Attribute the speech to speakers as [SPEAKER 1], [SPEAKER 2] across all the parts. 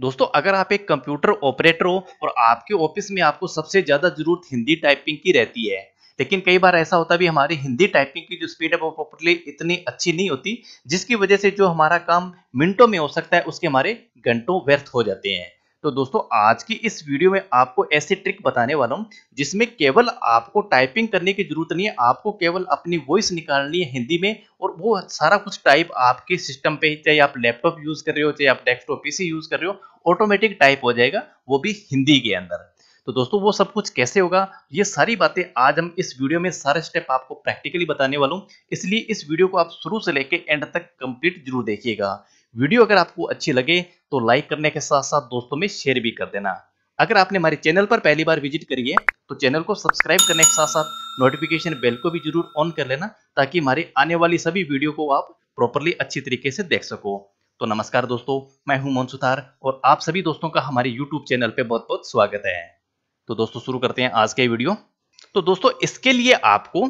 [SPEAKER 1] दोस्तों अगर आप एक कंप्यूटर ऑपरेटर हो और आपके ऑफिस में आपको सबसे ज़्यादा ज़रूरत हिंदी टाइपिंग की रहती है लेकिन कई बार ऐसा होता भी हमारी हिंदी टाइपिंग की जो स्पीड है वो प्रॉपरली इतनी अच्छी नहीं होती जिसकी वजह से जो हमारा काम मिनटों में हो सकता है उसके हमारे घंटों व्यर्थ हो जाते हैं तो दोस्तों आज की इस वीडियो में आपको ऐसी ट्रिक बताने वाला हूँ जिसमें केवल आपको टाइपिंग करने की जरूरत नहीं है आपको केवल अपनी वॉइस निकालनी है हिंदी में और वो सारा कुछ टाइप आपके सिस्टम पे चाहे आप लैपटॉप यूज़ कर रहे हो चाहे आप डेस्कटॉप पीसी यूज़ कर रहे हो ऑटोमेटिक टाइप हो जाएगा वो भी हिंदी के अंदर तो दोस्तों वो सब कुछ कैसे होगा ये सारी बातें आज हम इस वीडियो में सारे स्टेप आपको प्रैक्टिकली बताने वाला हूँ इसलिए इस वीडियो को आप शुरू से लेकर एंड तक कंप्लीट जरूर देखिएगा वीडियो अगर आपको अच्छी लगे तो लाइक करने के साथ साथ दोस्तों में शेयर भी कर देना अगर आपने हमारे चैनल पर पहली बार विजिट करी है तो चैनल को सब्सक्राइब करने के साथ साथ नोटिफिकेशन बेल को भी जरूर ऑन कर लेना ताकि हमारे आने वाली सभी वीडियो को आप प्रॉपरली अच्छी तरीके से देख सको तो नमस्कार दोस्तों मैं हूं मोहन सुथार और आप सभी दोस्तों का हमारे यूट्यूब चैनल पे बहुत बहुत स्वागत है तो दोस्तों शुरू करते हैं आज का वीडियो तो दोस्तों इसके लिए आपको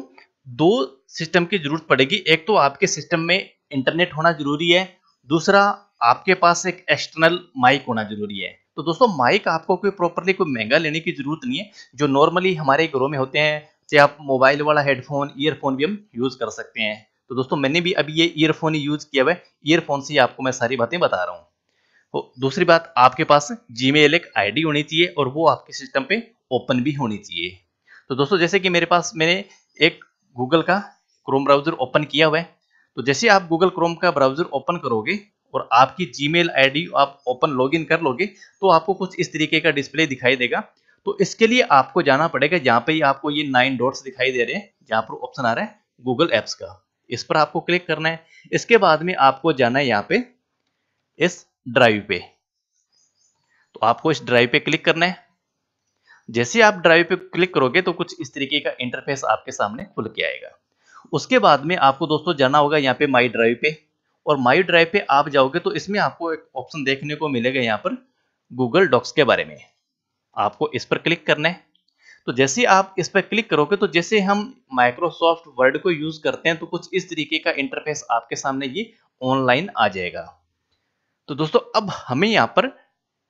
[SPEAKER 1] दो सिस्टम की जरूरत पड़ेगी एक तो आपके सिस्टम में इंटरनेट होना जरूरी है दूसरा आपके पास एक एक्सटर्नल माइक होना जरूरी है तो दोस्तों माइक आपको कोई प्रॉपरली कोई महंगा लेने की जरूरत नहीं है जो नॉर्मली हमारे घरों में होते हैं चाहे आप मोबाइल वाला हेडफोन ईयरफोन भी हम यूज़ कर सकते हैं तो दोस्तों मैंने भी अभी ये ईयरफोन ही यूज़ किया हुआ है ईयरफोन से आपको मैं सारी बातें बता रहा हूँ तो दूसरी बात आपके पास जीमेल एक आईडी होनी चाहिए और वो आपके सिस्टम पे ओपन भी होनी चाहिए तो दोस्तों जैसे कि मेरे पास मैंने एक गूगल का क्रोम ब्राउजर ओपन किया हुआ है तो जैसे आप गूगल क्रोम का ब्राउजर ओपन करोगे और आपकी जी मेल आप ओपन लॉग कर लोगे तो आपको कुछ इस तरीके का डिस्प्ले दिखाई देगा तो इसके लिए आपको जाना पड़ेगा जहां पे आपको ये नाइन डॉट्स दिखाई दे रहे हैं यहाँ पर ऑप्शन आ रहा है गूगल एप्स का इस पर आपको क्लिक करना है इसके बाद में आपको जाना है यहाँ पे इस ड्राइव पे तो आपको इस ड्राइव पे क्लिक करना है जैसे आप ड्राइव पे क्लिक करोगे तो कुछ इस तरीके का इंटरफेस आपके सामने खुल के आएगा उसके बाद में आपको दोस्तों जाना होगा यहाँ पे माई ड्राइव पे और माई ड्राइव पे आप जाओगे तो इसमें आपको एक ऑप्शन देखने को मिलेगा यहाँ पर गूगल डॉक्स के बारे में आपको इस पर क्लिक करना है तो जैसे आप इस पर क्लिक करोगे तो जैसे हम माइक्रोसॉफ्ट वर्ड को यूज करते हैं तो कुछ इस तरीके का इंटरफेस आपके सामने ये ऑनलाइन आ जाएगा तो दोस्तों अब हमें यहाँ पर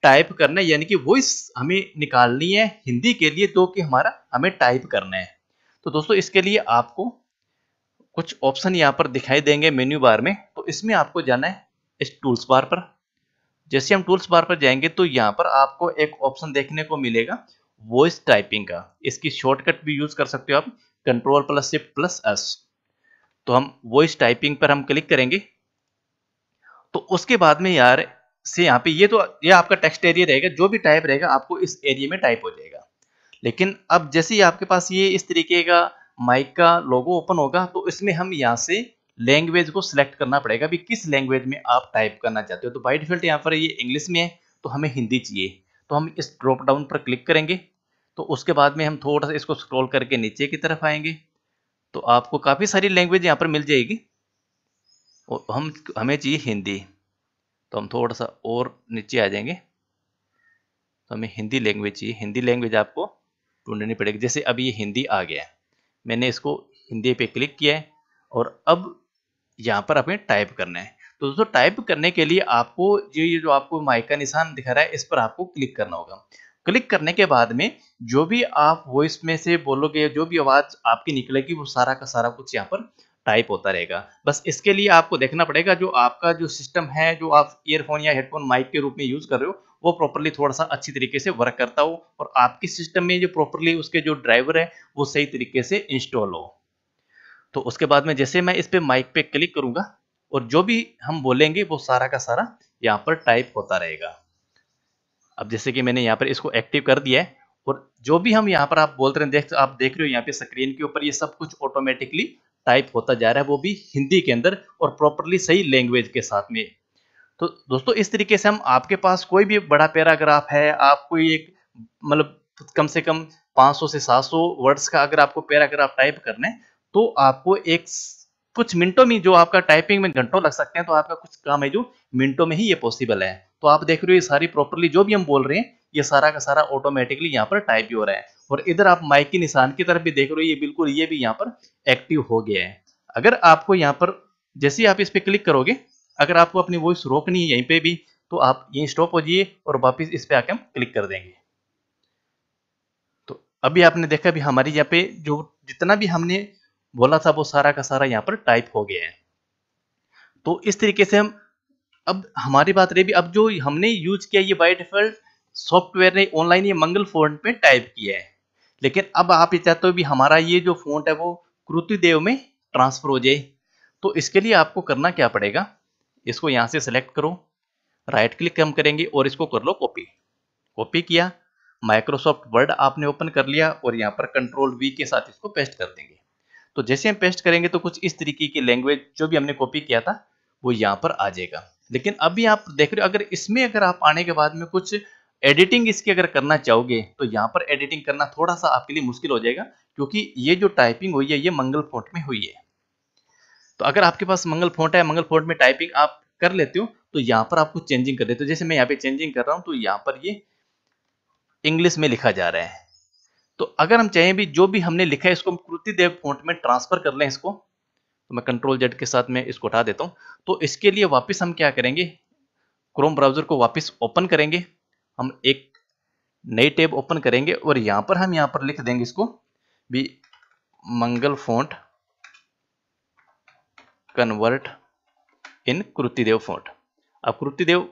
[SPEAKER 1] टाइप करना है यानी कि वॉइस हमें निकालनी है हिंदी के लिए जो तो कि हमारा हमें टाइप करना है तो दोस्तों इसके लिए आपको कुछ ऑप्शन यहाँ पर दिखाई देंगे मेन्यू बार में तो इसमें आपको जाना है इस टूल्स बार पर जैसे हम टूल्स बार पर जाएंगे तो यहाँ पर आपको एक ऑप्शन देखने को मिलेगा वॉइस टाइपिंग का इसकी शॉर्टकट भी यूज कर सकते हो आप control plus shift plus S तो हम वॉइस टाइपिंग पर हम क्लिक करेंगे तो उसके बाद में यार से यहाँ पे ये तो ये आपका टेक्स्ट एरिया रहेगा जो भी टाइप रहेगा आपको इस एरिया में टाइप हो जाएगा लेकिन अब जैसे ही आपके पास ये इस तरीके का माइक का लोगो ओपन होगा तो इसमें हम यहाँ से लैंग्वेज को सिलेक्ट करना पड़ेगा भी किस लैंग्वेज में आप टाइप करना चाहते हो तो बाई डिफॉल्ट यहाँ पर ये इंग्लिश में है तो हमें हिंदी चाहिए तो हम इस ड्रॉप डाउन पर क्लिक करेंगे तो उसके बाद में हम थोड़ा सा इसको स्क्रॉल करके नीचे की तरफ आएंगे तो आपको काफ़ी सारी लैंग्वेज यहाँ पर मिल जाएगी और हम हमें चाहिए हिंदी तो हम थोड़ा सा और नीचे आ जाएंगे तो हमें हिंदी लैंग्वेज चाहिए हिंदी लैंग्वेज आपको ढूंढनी पड़ेगी जैसे अभी ये हिंदी आ गया है मैंने इसको हिंदी पे क्लिक किया है और अब यहाँ पर आपने टाइप करना है तो दोस्तों टाइप करने के लिए आपको जो ये जो आपको माइक का निशान दिखा रहा है इस पर आपको क्लिक करना होगा क्लिक करने के बाद में जो भी आप वॉइस में से बोलोगे जो भी आवाज़ आपकी निकलेगी वो सारा का सारा कुछ यहाँ पर टाइप होता रहेगा बस इसके लिए आपको देखना पड़ेगा जो आपका जो सिस्टम है जो आप ईयरफोन या हेडफोन माइक के रूप में यूज़ कर रहे हो वो प्रॉपरली थोड़ा सा अच्छी तरीके से वर्क करता हो और आपके सिस्टम में जो प्रॉपरली उसके जो ड्राइवर है वो सही तरीके से इंस्टॉल हो तो उसके बाद में जैसे मैं इस पर माइक पे क्लिक करूंगा और जो भी हम बोलेंगे वो सारा का सारा यहाँ पर टाइप होता रहेगा अब जैसे कि मैंने यहाँ पर इसको एक्टिव कर दिया है और जो भी हम यहाँ पर आप बोल रहे हैं देख आप देख रहे हो यहाँ पे स्क्रीन के ऊपर ये सब कुछ ऑटोमेटिकली टाइप होता जा रहा है वो भी हिंदी के अंदर और प्रॉपरली सही लैंग्वेज के साथ में तो दोस्तों इस तरीके से हम आपके पास कोई भी बड़ा पैराग्राफ है आप कोई एक मतलब कम से कम 500 से 700 वर्ड्स का अगर आपको पैराग्राफ टाइप करना है तो आपको एक कुछ मिनटों में जो आपका टाइपिंग में घंटों लग सकते हैं तो आपका कुछ काम है जो मिनटों में ही ये पॉसिबल है तो आप देख रहे हो ये सारी प्रॉपरली जो भी हम बोल रहे हैं ये सारा का सारा ऑटोमेटिकली यहाँ पर टाइप भी हो रहा है और इधर आप माइक के निशान की तरफ भी देख रहे हो ये बिल्कुल ये भी यहाँ पर एक्टिव हो गया है अगर आपको यहाँ पर जैसे ही आप इस पर क्लिक करोगे अगर आपको अपनी वॉइस रोकनी है यहीं पे भी तो आप यहीं स्टॉप हो जाइए और वापस इस पर आके हम क्लिक कर देंगे तो अभी आपने देखा भी हमारी यहाँ पे जो जितना भी हमने बोला था वो सारा का सारा यहाँ पर टाइप हो गया है तो इस तरीके से हम अब हमारी बात रही भी अब जो हमने यूज किया ये बाई डिफॉल्ट सॉफ्टवेयर ने ऑनलाइन ये मंगल फोन पे टाइप किया है लेकिन अब आप ये चाहते हो भी हमारा ये जो फोन है वो कृतिदेव में ट्रांसफर हो जाए तो इसके लिए आपको करना क्या पड़ेगा इसको यहां से सिलेक्ट करो राइट क्लिक हम करेंगे और इसको कर लो कॉपी कॉपी किया माइक्रोसॉफ्ट वर्ड आपने ओपन कर लिया और यहाँ पर कंट्रोल वी के साथ इसको पेस्ट कर देंगे तो जैसे हम पेस्ट करेंगे तो कुछ इस तरीके की लैंग्वेज जो भी हमने कॉपी किया था वो यहाँ पर आ जाएगा लेकिन अभी आप देख रहे हो अगर इसमें अगर आप आने के बाद में कुछ एडिटिंग इसकी अगर करना चाहोगे तो यहाँ पर एडिटिंग करना थोड़ा सा आपके लिए मुश्किल हो जाएगा क्योंकि ये जो टाइपिंग हुई है ये मंगल फोट में हुई है तो अगर आपके पास मंगल फोट है मंगल फोट में टाइपिंग आप कर लेते हो तो यहाँ पर आपको चेंजिंग कर देते हो जैसे मैं यहाँ पे चेंजिंग कर रहा हूँ तो यहाँ पर ये इंग्लिश में लिखा जा रहा है तो अगर हम चाहें भी जो भी हमने लिखा है इसको हम कृतिदेव फोट में ट्रांसफर कर लें इसको तो मैं कंट्रोल जेड के साथ में इसको उठा देता हूँ तो इसके लिए वापस हम क्या करेंगे क्रोम ब्राउजर को वापस ओपन करेंगे हम एक नई टेब ओपन करेंगे और यहां पर हम यहां पर लिख देंगे इसको भी Mangal font convert in Krutidev font अब कृतिदेव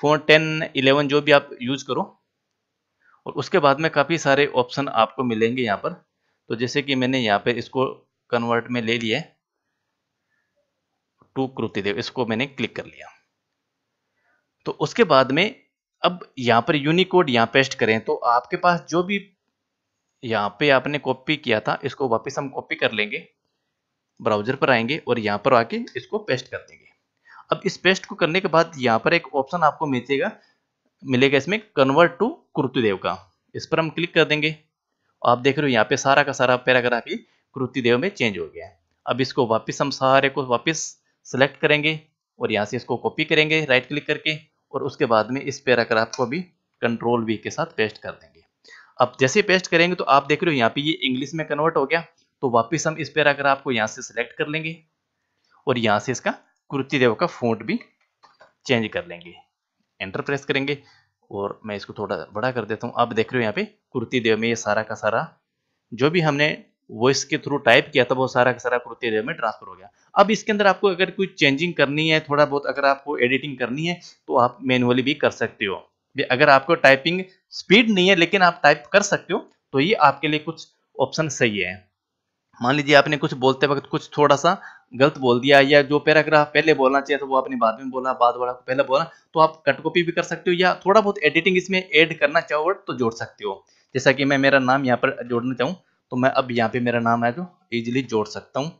[SPEAKER 1] फोन टेन इलेवन जो भी आप यूज करो और उसके बाद में काफ़ी सारे ऑप्शन आपको मिलेंगे यहां पर तो जैसे कि मैंने यहां पे इसको कन्वर्ट में ले लिया टू कृतिदेव इसको मैंने क्लिक कर लिया तो उसके बाद में अब यहाँ पर यूनिकोड यहाँ पेस्ट करें तो आपके पास जो भी यहाँ पे आपने कॉपी किया था इसको वापस हम कॉपी कर लेंगे ब्राउजर पर आएंगे और यहाँ पर आके इसको पेस्ट कर देंगे अब इस पेस्ट को करने के बाद यहाँ पर एक ऑप्शन आपको मिलेगा मिलेगा इसमें कन्वर्ट टू कुर्तुदेव का इस पर हम क्लिक कर देंगे आप देख रहे हो यहाँ पे सारा का सारा पैराग्राफ ही कुर्तिदेव में चेंज हो गया है अब इसको वापस हम सारे को वापस सेलेक्ट करेंगे और यहाँ से इसको कॉपी करेंगे राइट क्लिक करके और उसके बाद में इस पैराग्राफ को भी कंट्रोल वी के साथ पेस्ट कर देंगे अब जैसे पेस्ट करेंगे तो आप देख रहे हो यहाँ पे ये इंग्लिश में कन्वर्ट हो गया तो वापस हम इस पैराग्राफ को यहाँ से सिलेक्ट कर लेंगे और यहाँ से इसका कुरुतिदेव का फोट भी चेंज कर लेंगे एंटर प्रेस करेंगे और मैं इसको थोड़ा बड़ा कर देता हूँ आप देख रहे हो यहाँ पे कुरुतिदेव में ये सारा का सारा जो भी हमने वॉइस के थ्रू टाइप किया था वो सारा का सारा कुरुतिदेव में ट्रांसफर हो गया अब इसके अंदर आपको अगर कोई चेंजिंग करनी है थोड़ा बहुत अगर आपको एडिटिंग करनी है तो आप मैनुअली भी कर सकते हो अगर आपको टाइपिंग स्पीड नहीं है लेकिन आप टाइप कर सकते हो तो ये आपके लिए कुछ ऑप्शन सही है मान लीजिए आपने कुछ बोलते वक्त कुछ थोड़ा सा गलत बोल दिया या जो पैराग्राफ पहले बोलना चाहिए था तो वो आपने बाद में बोला बाद वाला को पहले बोला तो आप कट कॉपी भी कर सकते हो या थोड़ा बहुत एडिटिंग इसमें ऐड करना चाहो तो जोड़ सकते हो जैसा कि मैं मेरा नाम यहाँ पर जोड़ना चाहूँ तो मैं अब यहाँ पे मेरा नाम है जो इजिली जोड़ सकता हूँ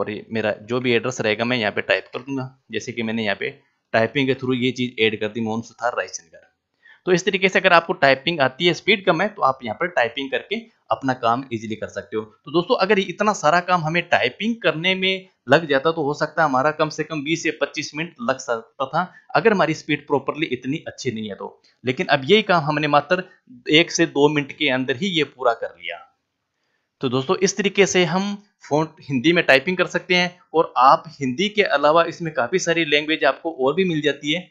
[SPEAKER 1] और ये मेरा जो भी एड्रेस रहेगा मैं यहाँ पे टाइप कर दूंगा जैसे कि मैंने यहाँ पे टाइपिंग के थ्रू ये चीज़ ऐड कर दी मोहन सुथार रायचंद्र तो इस तरीके से अगर आपको टाइपिंग आती है स्पीड कम है तो आप यहाँ पर टाइपिंग करके अपना काम इजीली कर सकते हो तो दोस्तों अगर इतना सारा काम हमें टाइपिंग करने में लग जाता तो हो सकता है हमारा कम से कम 20 से 25 मिनट लग सकता था अगर हमारी स्पीड प्रॉपरली इतनी अच्छी नहीं है तो लेकिन अब यही काम हमने मात्र एक से दो मिनट के अंदर ही ये पूरा कर लिया तो दोस्तों इस तरीके से हम फ़ॉन्ट हिंदी में टाइपिंग कर सकते हैं और आप हिंदी के अलावा इसमें काफ़ी सारी लैंग्वेज आपको और भी मिल जाती है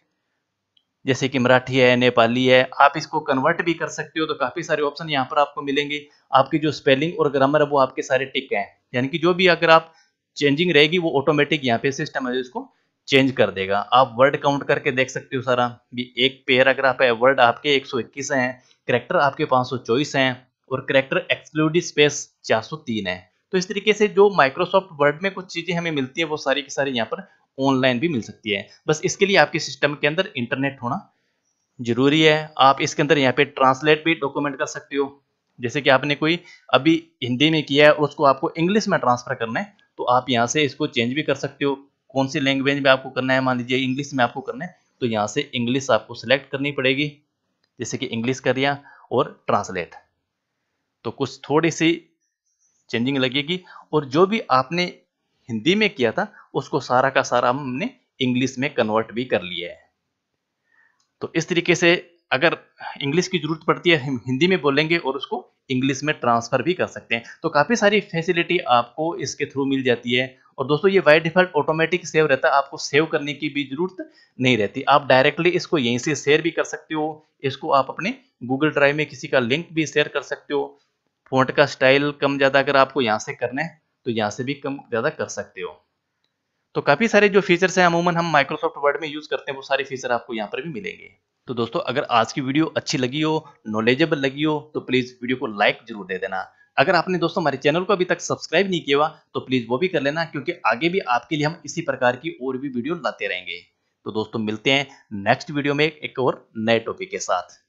[SPEAKER 1] जैसे कि मराठी है नेपाली है आप इसको कन्वर्ट भी कर सकते हो तो काफ़ी सारे ऑप्शन यहाँ पर आपको मिलेंगे आपकी जो स्पेलिंग और ग्रामर है वो आपके सारे टिक हैं यानी कि जो भी अगर आप चेंजिंग रहेगी वो ऑटोमेटिक यहाँ पे सिस्टम है इसको चेंज कर देगा आप वर्ड काउंट करके देख सकते हो सारा भी एक पेयर अगर आप है वर्ड आपके एक इक्कीस हैं करेक्टर आपके चौबीस हैं और करेक्टर एक्सक्लूडी स्पेस तीन है तो इस तरीके से जो माइक्रोसॉफ्ट वर्ड में कुछ चीज़ें हमें मिलती है वो सारी की सारी यहाँ पर ऑनलाइन भी मिल सकती है बस इसके लिए आपके सिस्टम के अंदर इंटरनेट होना जरूरी है आप इसके अंदर यहाँ पे ट्रांसलेट भी डॉक्यूमेंट कर सकते हो जैसे कि आपने कोई अभी हिंदी में किया है और उसको आपको इंग्लिश में ट्रांसफर करना है तो आप यहाँ से इसको चेंज भी कर सकते हो कौन सी लैंग्वेज में आपको करना है मान लीजिए इंग्लिश में आपको करना है तो यहाँ से इंग्लिश आपको सिलेक्ट करनी पड़ेगी जैसे कि इंग्लिश कर दिया और ट्रांसलेट तो कुछ थोड़ी सी चेंजिंग लगेगी और जो भी आपने हिंदी में किया था उसको सारा का सारा हमने इंग्लिश में कन्वर्ट भी कर लिया है तो इस तरीके से अगर इंग्लिश की जरूरत पड़ती है हम हिंदी में बोलेंगे और उसको इंग्लिश में ट्रांसफ़र भी कर सकते हैं तो काफ़ी सारी फैसिलिटी आपको इसके थ्रू मिल जाती है और दोस्तों ये वाई डिफ़ॉल्ट ऑटोमेटिक सेव रहता है आपको सेव करने की भी ज़रूरत नहीं रहती आप डायरेक्टली इसको यहीं से शेयर भी कर सकते हो इसको आप अपने गूगल ड्राइव में किसी का लिंक भी शेयर कर सकते हो फोट का स्टाइल कम ज़्यादा अगर आपको यहाँ से करना है तो यहाँ से भी कम ज़्यादा कर सकते हो तो काफ़ी सारे जो फीचर्स हैं अमूमन हम माइक्रोसॉफ्ट वर्ड में यूज़ करते हैं वो सारे फीचर आपको यहाँ पर भी मिलेंगे तो दोस्तों अगर आज की वीडियो अच्छी लगी हो नॉलेजेबल लगी हो तो प्लीज़ वीडियो को लाइक जरूर दे देना अगर आपने दोस्तों हमारे चैनल को अभी तक सब्सक्राइब नहीं किया हुआ तो प्लीज़ वो भी कर लेना क्योंकि आगे भी आपके लिए हम इसी प्रकार की और भी वीडियो लाते रहेंगे तो दोस्तों मिलते हैं नेक्स्ट वीडियो में एक और नए टॉपिक के साथ